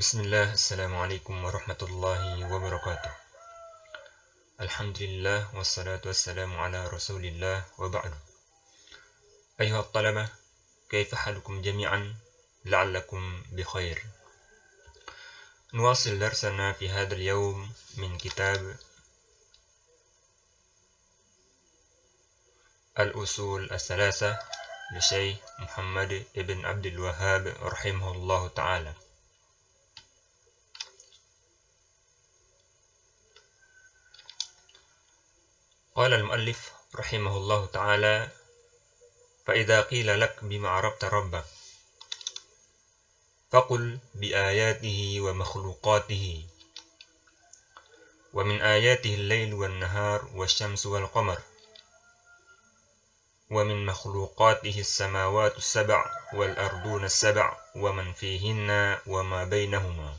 بسم الله السلام عليكم ورحمة الله وبركاته الحمد لله والصلاة والسلام على رسول الله وبعد أيها الطلبة كيف حالكم جميعا لعلكم بخير نواصل درسنا في هذا اليوم من كتاب الأصول الثلاثة لشيخ محمد بن عبد الوهاب رحمه الله تعالى قال المؤلف رحمه الله تعالى فإذا قيل لك بما عرفت ربك فقل بآياته ومخلوقاته ومن آياته الليل والنهار والشمس والقمر ومن مخلوقاته السماوات السبع والأرضون السبع ومن فيهن وما بينهما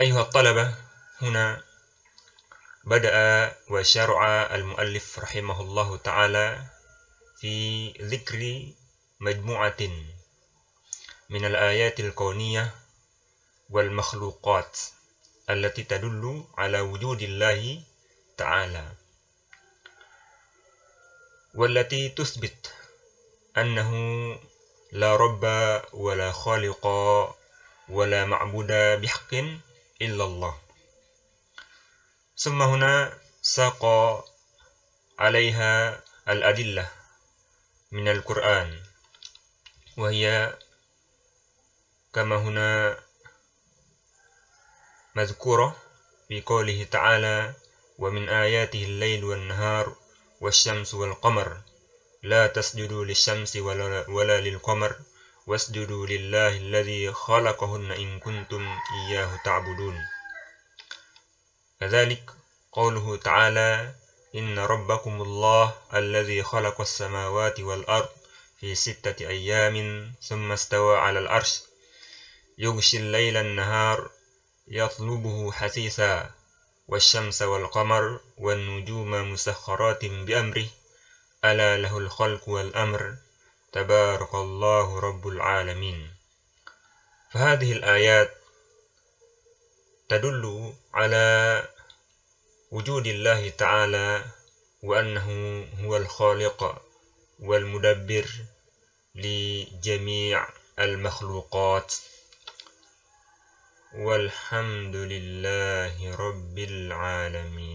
أيها الطلبة هنا بدأ وشرع المؤلف رحمه الله تعالى في ذكر مجموعة من الآيات الكونية والمخلوقات التي تدل على وجود الله تعالى والتي تثبت أنه لا رب ولا خالق ولا معبود بحق إلا الله ثم هنا ساق عليها الأدلة من القرآن وهي كما هنا مذكورة في قوله تعالى ومن آياته الليل والنهار والشمس والقمر لا تسجدوا للشمس ولا, ولا للقمر واسجدوا لله الذي خلقهن إن كنتم إياه تعبدون كذلك قوله تعالى إن ربكم الله الذي خلق السماوات والأرض في ستة أيام ثم استوى على العرش يغشي الليل النهار يطلبه حثيثا والشمس والقمر والنجوم مسخرات بأمره ألا له الخلق والأمر تبارك الله رب العالمين فهذه الآيات تدل على وجود الله تعالى وأنه هو الخالق والمدبر لجميع المخلوقات والحمد لله رب العالمين